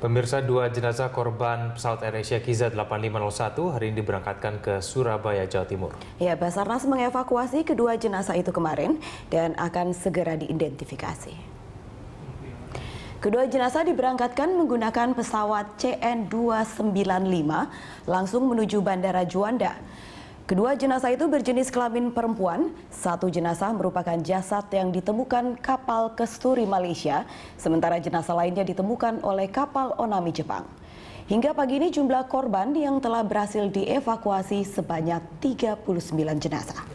Pemirsa dua jenazah korban pesawat AirAsia Kiza 8501 hari ini diberangkatkan ke Surabaya, Jawa Timur. Ya, Basarnas mengevakuasi kedua jenazah itu kemarin dan akan segera diidentifikasi. Kedua jenazah diberangkatkan menggunakan pesawat CN-295 langsung menuju Bandara Juanda. Kedua jenazah itu berjenis kelamin perempuan. Satu jenazah merupakan jasad yang ditemukan kapal Kesturi Malaysia, sementara jenazah lainnya ditemukan oleh kapal Onami Jepang. Hingga pagi ini jumlah korban yang telah berhasil dievakuasi sebanyak 39 jenazah.